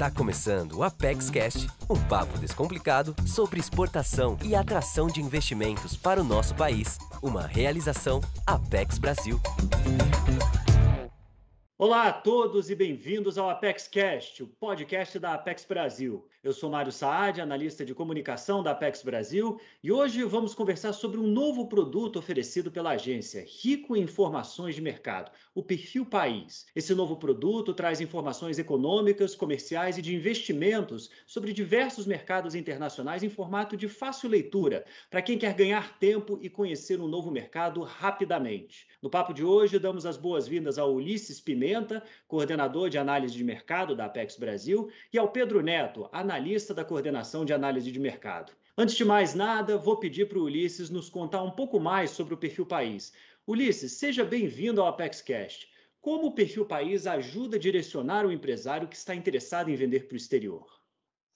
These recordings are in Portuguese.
Está começando o ApexCast, um papo descomplicado sobre exportação e atração de investimentos para o nosso país. Uma realização Apex Brasil. Olá a todos e bem-vindos ao Apex Cast, o podcast da Apex Brasil. Eu sou Mário Saad, analista de comunicação da Apex Brasil, e hoje vamos conversar sobre um novo produto oferecido pela agência, rico em informações de mercado, o Perfil País. Esse novo produto traz informações econômicas, comerciais e de investimentos sobre diversos mercados internacionais em formato de fácil leitura, para quem quer ganhar tempo e conhecer um novo mercado rapidamente. No papo de hoje, damos as boas-vindas ao Ulisses Pimenta coordenador de análise de mercado da Apex Brasil, e ao Pedro Neto, analista da coordenação de análise de mercado. Antes de mais nada, vou pedir para o Ulisses nos contar um pouco mais sobre o perfil país. Ulisses, seja bem-vindo ao Apexcast. Como o perfil país ajuda a direcionar o empresário que está interessado em vender para o exterior?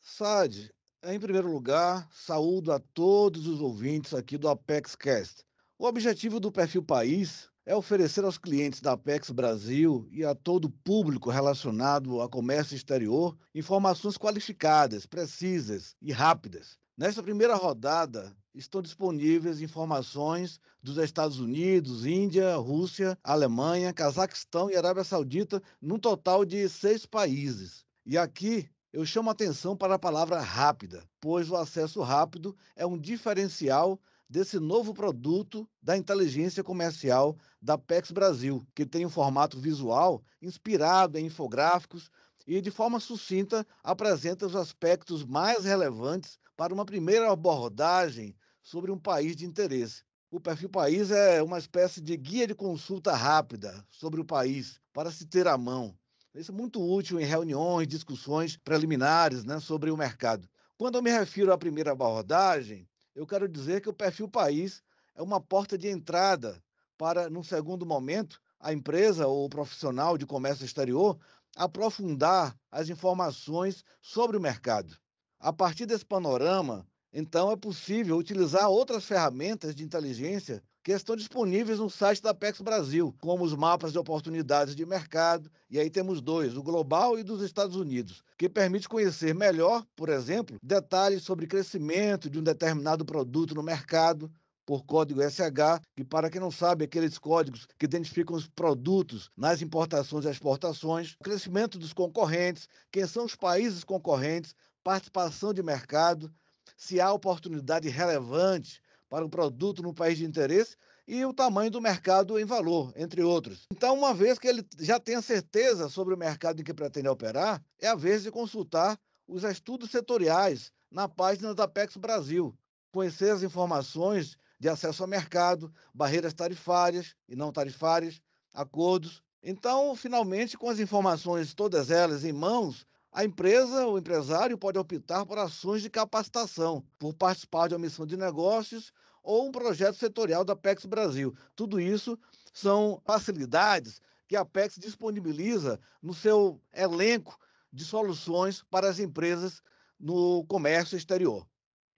Sad, em primeiro lugar, saúdo a todos os ouvintes aqui do Apexcast. O objetivo do perfil país é oferecer aos clientes da Apex Brasil e a todo público relacionado ao comércio exterior informações qualificadas, precisas e rápidas. Nesta primeira rodada, estão disponíveis informações dos Estados Unidos, Índia, Rússia, Alemanha, Cazaquistão e Arábia Saudita, num total de seis países. E aqui eu chamo a atenção para a palavra rápida, pois o acesso rápido é um diferencial desse novo produto da inteligência comercial da PEX Brasil, que tem um formato visual inspirado em infográficos e, de forma sucinta, apresenta os aspectos mais relevantes para uma primeira abordagem sobre um país de interesse. O perfil país é uma espécie de guia de consulta rápida sobre o país para se ter à mão. Isso é muito útil em reuniões, discussões preliminares né, sobre o mercado. Quando eu me refiro à primeira abordagem, eu quero dizer que o perfil país é uma porta de entrada para, num segundo momento, a empresa ou o profissional de comércio exterior aprofundar as informações sobre o mercado. A partir desse panorama, então é possível utilizar outras ferramentas de inteligência que estão disponíveis no site da Apex Brasil, como os mapas de oportunidades de mercado, e aí temos dois, o global e dos Estados Unidos, que permite conhecer melhor, por exemplo, detalhes sobre crescimento de um determinado produto no mercado, por código SH, que para quem não sabe, é aqueles códigos que identificam os produtos nas importações e exportações, o crescimento dos concorrentes, quem são os países concorrentes, participação de mercado, se há oportunidade relevante para o produto no país de interesse e o tamanho do mercado em valor, entre outros. Então, uma vez que ele já tenha certeza sobre o mercado em que pretende operar, é a vez de consultar os estudos setoriais na página da Apex Brasil, conhecer as informações de acesso ao mercado, barreiras tarifárias e não tarifárias, acordos. Então, finalmente, com as informações todas elas em mãos, a empresa, o empresário, pode optar por ações de capacitação, por participar de uma missão de negócios ou um projeto setorial da PEX Brasil. Tudo isso são facilidades que a PEX disponibiliza no seu elenco de soluções para as empresas no comércio exterior.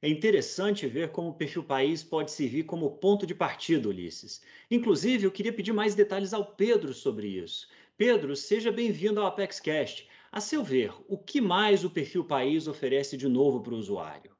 É interessante ver como o perfil país pode servir como ponto de partida, Ulisses. Inclusive, eu queria pedir mais detalhes ao Pedro sobre isso. Pedro, seja bem-vindo ao ApexCast. A seu ver, o que mais o perfil país oferece de novo para o usuário?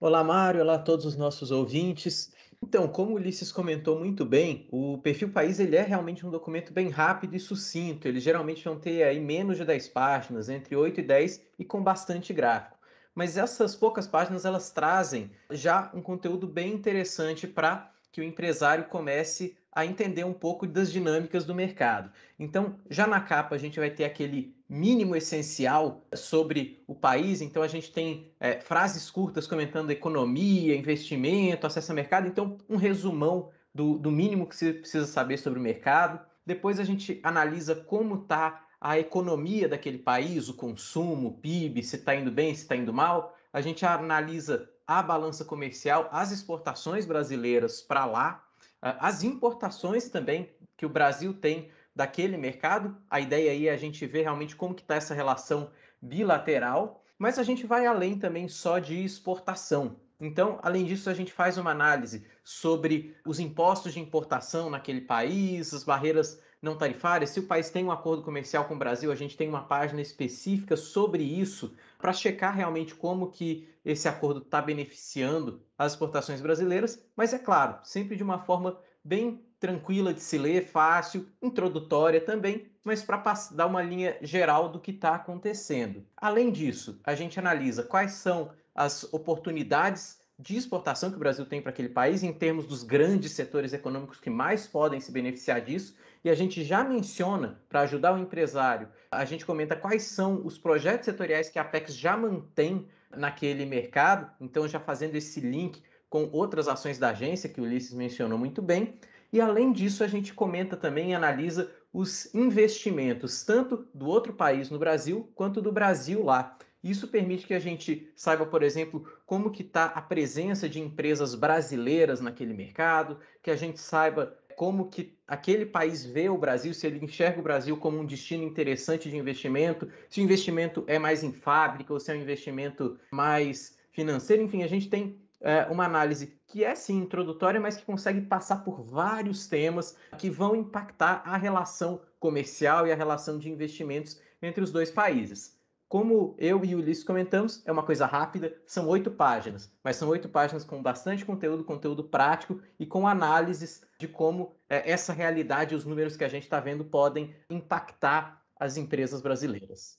Olá, Mário. Olá a todos os nossos ouvintes. Então, como o Ulisses comentou muito bem, o perfil país ele é realmente um documento bem rápido e sucinto. Ele geralmente vão ter aí menos de 10 páginas, entre 8 e 10 e com bastante gráfico. Mas essas poucas páginas elas trazem já um conteúdo bem interessante para que o empresário comece a entender um pouco das dinâmicas do mercado. Então, já na capa a gente vai ter aquele mínimo essencial sobre o país. Então, a gente tem é, frases curtas comentando economia, investimento, acesso a mercado. Então, um resumão do, do mínimo que se precisa saber sobre o mercado. Depois, a gente analisa como está a economia daquele país, o consumo, o PIB, se está indo bem, se está indo mal. A gente analisa a balança comercial, as exportações brasileiras para lá, as importações também que o Brasil tem daquele mercado. A ideia aí é a gente ver realmente como que está essa relação bilateral, mas a gente vai além também só de exportação. Então, além disso, a gente faz uma análise sobre os impostos de importação naquele país, as barreiras não tarifárias. Se o país tem um acordo comercial com o Brasil, a gente tem uma página específica sobre isso para checar realmente como que esse acordo está beneficiando as exportações brasileiras. Mas é claro, sempre de uma forma bem tranquila de se ler, fácil, introdutória também, mas para dar uma linha geral do que está acontecendo. Além disso, a gente analisa quais são as oportunidades de exportação que o Brasil tem para aquele país, em termos dos grandes setores econômicos que mais podem se beneficiar disso, e a gente já menciona, para ajudar o empresário, a gente comenta quais são os projetos setoriais que a Apex já mantém naquele mercado, então já fazendo esse link com outras ações da agência que o Ulisses mencionou muito bem. E além disso, a gente comenta também e analisa os investimentos, tanto do outro país no Brasil quanto do Brasil lá. Isso permite que a gente saiba, por exemplo, como que está a presença de empresas brasileiras naquele mercado, que a gente saiba como que aquele país vê o Brasil, se ele enxerga o Brasil como um destino interessante de investimento, se o investimento é mais em fábrica ou se é um investimento mais financeiro, enfim, a gente tem é, uma análise que é sim introdutória, mas que consegue passar por vários temas que vão impactar a relação comercial e a relação de investimentos entre os dois países. Como eu e o Ulisses comentamos, é uma coisa rápida, são oito páginas, mas são oito páginas com bastante conteúdo, conteúdo prático e com análises de como é, essa realidade e os números que a gente está vendo podem impactar as empresas brasileiras.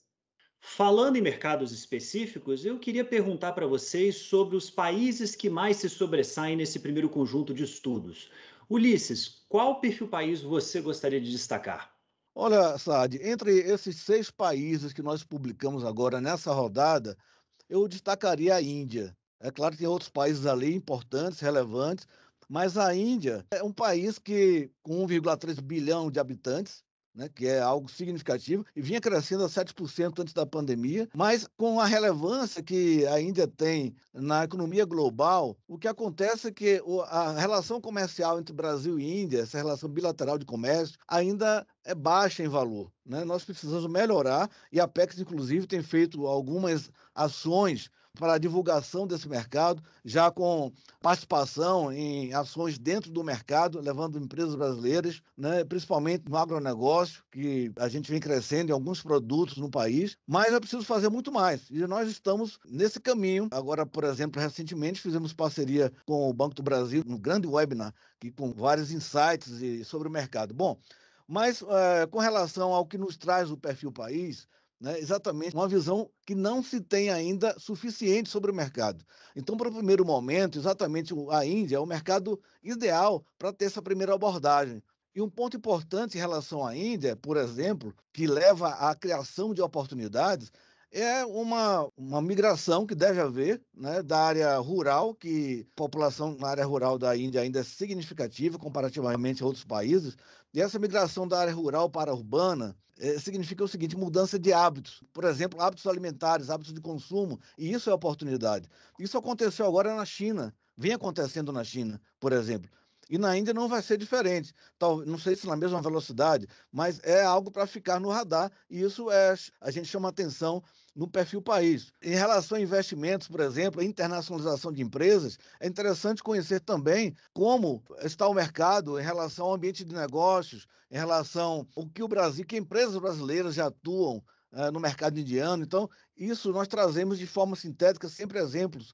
Falando em mercados específicos, eu queria perguntar para vocês sobre os países que mais se sobressaem nesse primeiro conjunto de estudos. Ulisses, qual perfil país você gostaria de destacar? Olha, Saad, entre esses seis países que nós publicamos agora nessa rodada, eu destacaria a Índia. É claro que tem outros países ali importantes, relevantes, mas a Índia é um país que, com 1,3 bilhão de habitantes, né, que é algo significativo, e vinha crescendo a 7% antes da pandemia, mas com a relevância que a Índia tem na economia global, o que acontece é que a relação comercial entre Brasil e Índia, essa relação bilateral de comércio, ainda é baixa em valor. Né? Nós precisamos melhorar e a PECS, inclusive, tem feito algumas ações para a divulgação desse mercado, já com participação em ações dentro do mercado, levando empresas brasileiras, né, principalmente no agronegócio, que a gente vem crescendo em alguns produtos no país, mas é preciso fazer muito mais. E nós estamos nesse caminho. Agora, por exemplo, recentemente fizemos parceria com o Banco do Brasil, um grande webinar, que com vários insights sobre o mercado. Bom, mas, é, com relação ao que nos traz o perfil país, né, exatamente uma visão que não se tem ainda suficiente sobre o mercado. Então, para o primeiro momento, exatamente a Índia é o mercado ideal para ter essa primeira abordagem. E um ponto importante em relação à Índia, por exemplo, que leva à criação de oportunidades, é uma, uma migração que deve haver né, da área rural, que a população na área rural da Índia ainda é significativa comparativamente a outros países, e essa migração da área rural para a urbana é, significa o seguinte: mudança de hábitos. Por exemplo, hábitos alimentares, hábitos de consumo, e isso é oportunidade. Isso aconteceu agora na China, vem acontecendo na China, por exemplo. E na Índia não vai ser diferente. Tal, não sei se na mesma velocidade, mas é algo para ficar no radar e isso é a gente chama atenção no perfil país. Em relação a investimentos, por exemplo, a internacionalização de empresas, é interessante conhecer também como está o mercado em relação ao ambiente de negócios, em relação ao que o Brasil, que empresas brasileiras já atuam eh, no mercado indiano. Então, isso nós trazemos de forma sintética sempre exemplos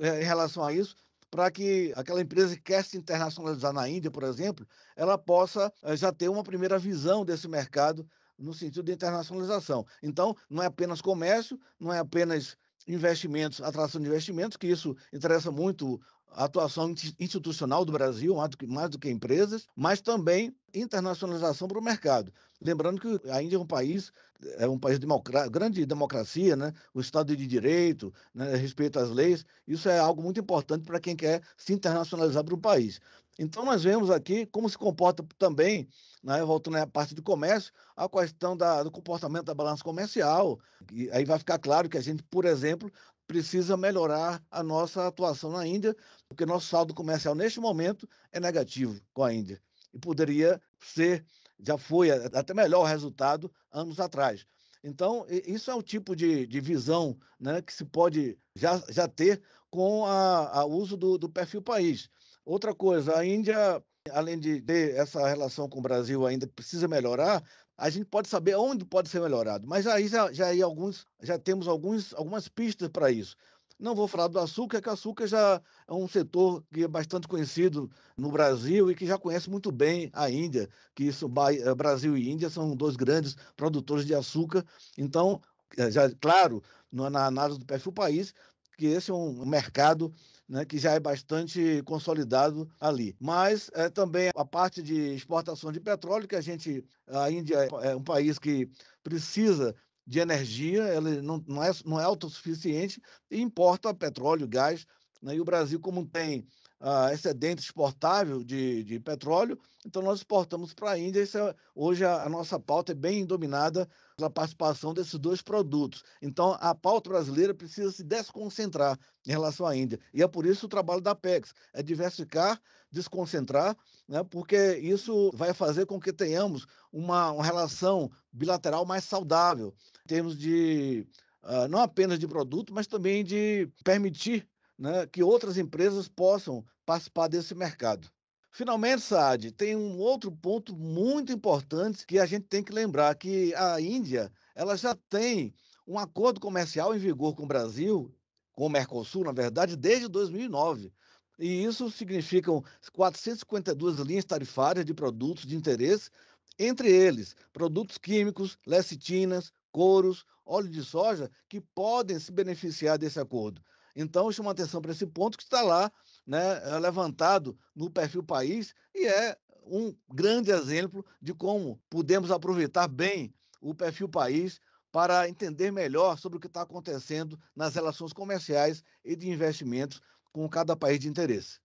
eh, em relação a isso, para que aquela empresa que quer se internacionalizar na Índia, por exemplo, ela possa eh, já ter uma primeira visão desse mercado no sentido de internacionalização. Então, não é apenas comércio, não é apenas investimentos, atração de investimentos, que isso interessa muito a atuação institucional do Brasil, mais do que, mais do que empresas, mas também internacionalização para o mercado. Lembrando que a Índia é um país, é um país de grande democracia, né? o Estado de Direito, né? respeito às leis, isso é algo muito importante para quem quer se internacionalizar para o país. Então, nós vemos aqui como se comporta também, né, voltando à parte do comércio, a questão da, do comportamento da balança comercial. E aí vai ficar claro que a gente, por exemplo, precisa melhorar a nossa atuação na Índia, porque nosso saldo comercial neste momento é negativo com a Índia. E poderia ser, já foi até melhor resultado anos atrás. Então, isso é o tipo de, de visão né, que se pode já, já ter com o uso do, do perfil país. Outra coisa, a Índia além de ter essa relação com o Brasil ainda precisa melhorar, a gente pode saber onde pode ser melhorado. Mas aí já, já, aí alguns, já temos alguns, algumas pistas para isso. Não vou falar do açúcar, que o açúcar já é um setor que é bastante conhecido no Brasil e que já conhece muito bem a Índia, que isso eh, Brasil e Índia são dois grandes produtores de açúcar. Então, eh, já claro, na análise do perfil país, que esse é um mercado né, que já é bastante consolidado ali. Mas é, também a parte de exportação de petróleo, que a gente, a Índia é, é um país que precisa de energia, ela não, não, é, não é autossuficiente e importa petróleo, gás. Né, e o Brasil, como tem uh, excedente exportável de, de petróleo, então nós exportamos para a Índia. Isso é, hoje a, a, nossa pauta é bem dominada pela participação desses dois produtos. Então a pauta brasileira precisa se desconcentrar em relação à Índia. E é por isso o trabalho da PECS é diversificar, desconcentrar, né, porque isso vai fazer com que tenhamos uma, uma relação bilateral mais saudável, em termos de Uh, não apenas de produto, mas também de permitir né, que outras empresas possam participar desse mercado. Finalmente, Saad, tem um outro ponto muito importante que a gente tem que lembrar, que a Índia ela já tem um acordo comercial em vigor com o Brasil, com o Mercosul, na verdade, desde 2009. E isso significam 452 linhas tarifárias de produtos de interesse, entre eles produtos químicos, lecitinas, couros, óleo de soja, que podem se beneficiar desse acordo. Então, chama atenção para esse ponto que está lá, né, eh, levantado no perfil país e é um grande exemplo de como podemos aproveitar bem o perfil país para entender melhor sobre o que está acontecendo nas relações comerciais e de investimentos com cada país de interesse.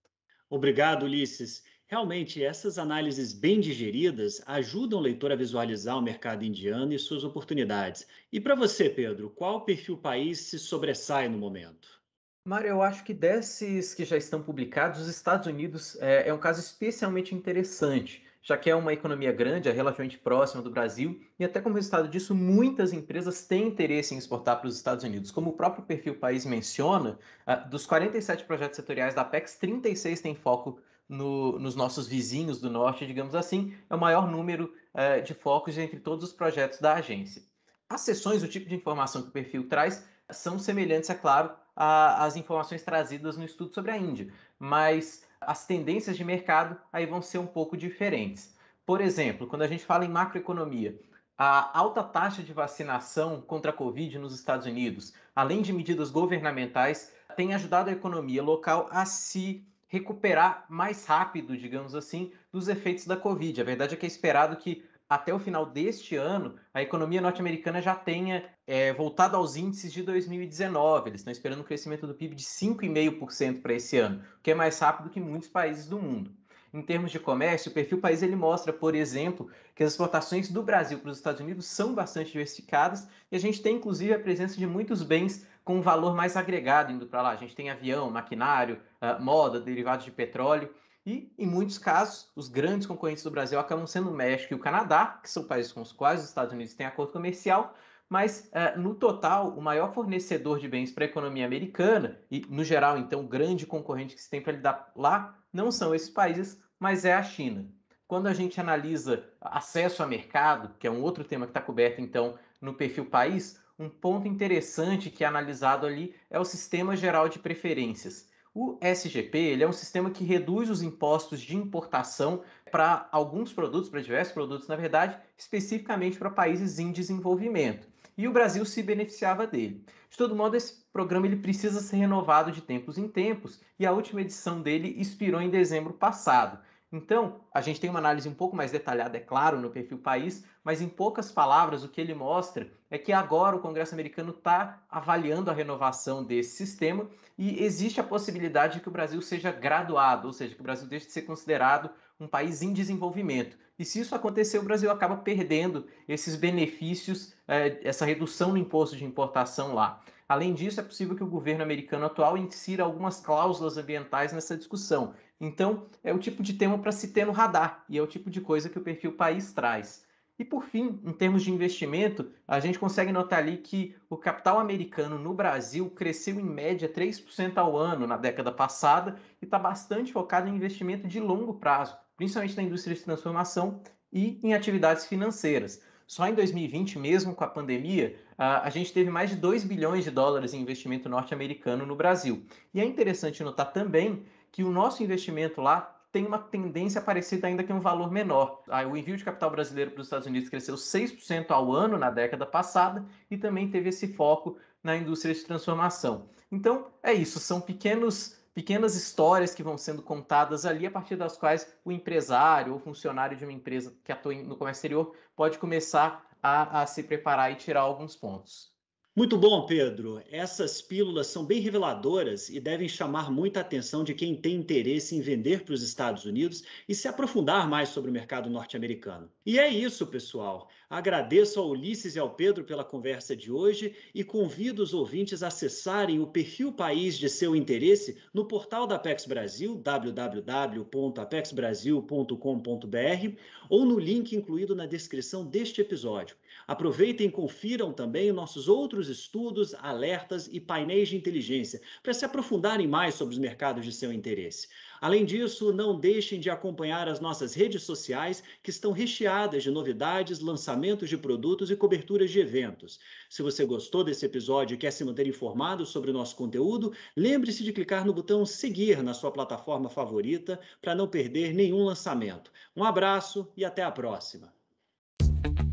Obrigado, Ulisses. Realmente, essas análises bem digeridas ajudam o leitor a visualizar o mercado indiano e suas oportunidades. E para você, Pedro, qual perfil país se sobressai no momento? Mário, eu acho que desses que já estão publicados, os Estados Unidos é, é um caso especialmente interessante já que é uma economia grande, é relativamente próxima do Brasil, e até como resultado disso, muitas empresas têm interesse em exportar para os Estados Unidos. Como o próprio perfil país menciona, ah, dos 47 projetos setoriais da Apex, 36 têm foco no, nos nossos vizinhos do norte, digamos assim, é o maior número é, de focos entre todos os projetos da agência. As sessões, o tipo de informação que o perfil traz, são semelhantes, é claro, a, as informações trazidas no estudo sobre a Índia, mas as tendências de mercado aí vão ser um pouco diferentes. Por exemplo, quando a gente fala em macroeconomia, a alta taxa de vacinação contra a Covid nos Estados Unidos, além de medidas governamentais, tem ajudado a economia local a se recuperar mais rápido, digamos assim, dos efeitos da Covid. A verdade é que é esperado que até o final deste ano, a economia norte-americana já tenha é, voltado aos índices de 2019. Eles estão esperando um crescimento do PIB de 5,5% para esse ano, o que é mais rápido que muitos países do mundo. Em termos de comércio, o perfil país ele mostra, por exemplo, que as exportações do Brasil para os Estados Unidos são bastante diversificadas e a gente tem inclusive a presença de muitos bens com um valor mais agregado indo para lá. A gente tem avião, maquinário, ah, moda, derivados de petróleo. E, em muitos casos, os grandes concorrentes do Brasil acabam sendo o México e o Canadá, que são países com os quais os Estados Unidos têm acordo comercial, mas uh, no total, o maior fornecedor de bens para a economia americana, e no geral, então, o grande concorrente que se tem para lidar lá, não são esses países, mas é a China. Quando a gente analisa acesso a mercado, que é um outro tema que está coberto, então, no perfil país, um ponto interessante que é analisado ali é o sistema geral de preferências o SGP ele é um sistema que reduz os impostos de importação para alguns produtos, para diversos produtos, na verdade, especificamente para países em desenvolvimento. E o Brasil se beneficiava dele. De todo modo, esse programa ele precisa ser renovado de tempos em tempos, e a última edição dele expirou em dezembro passado. Então, a gente tem uma análise um pouco mais detalhada, é claro, no perfil país, mas em poucas palavras, o que ele mostra é que agora o Congresso americano está avaliando a renovação desse sistema e existe a possibilidade de que o Brasil seja graduado, ou seja, que o Brasil deixe de ser considerado um país em desenvolvimento. E se isso acontecer, o Brasil acaba perdendo esses benefícios, eh, essa redução no imposto de importação lá. Além disso, é possível que o governo americano atual insira algumas cláusulas ambientais nessa discussão. Então, é o tipo de tema para se ter no radar e é o tipo de coisa que o perfil país traz. E por fim, em termos de investimento, a gente consegue notar ali que o capital americano no Brasil cresceu em média 3% ao ano na década passada e está bastante focado em investimento de longo prazo, principalmente na indústria de transformação e em atividades financeiras. Só em 2020, mesmo com a pandemia, a gente teve mais de 2 bilhões de dólares em investimento norte-americano no Brasil. E é interessante notar também que o nosso investimento lá tem uma tendência parecida, ainda que um valor menor. O envio de capital brasileiro para os Estados Unidos cresceu 6% ao ano na década passada e também teve esse foco na indústria de transformação. Então, é isso, são pequenos pequenas histórias que vão sendo contadas ali, a partir das quais o empresário ou funcionário de uma empresa que atua no comércio exterior pode começar a, a se preparar e tirar alguns pontos. Muito bom, Pedro. Essas pílulas são bem reveladoras e devem chamar muita atenção de quem tem interesse em vender para os Estados Unidos e se aprofundar mais sobre o mercado norte-americano. E é isso, pessoal. Agradeço ao Ulisses e ao Pedro pela conversa de hoje e convido os ouvintes a acessarem o perfil país de seu interesse no portal da Apex Brasil, www.apexbrasil.com.br, ou no link incluído na descrição deste episódio. Aproveitem e confiram também nossos outros estudos, alertas e painéis de inteligência para se aprofundarem mais sobre os mercados de seu interesse. Além disso, não deixem de acompanhar as nossas redes sociais, que estão recheadas de novidades, lançamentos de produtos e coberturas de eventos. Se você gostou desse episódio e quer se manter informado sobre o nosso conteúdo, lembre-se de clicar no botão seguir na sua plataforma favorita para não perder nenhum lançamento. Um abraço e até a próxima!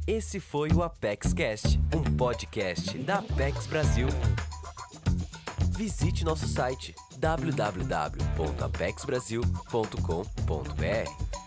Esse foi o Apex Cast, um podcast da Apex Brasil. Visite nosso site www.apexbrasil.com.br.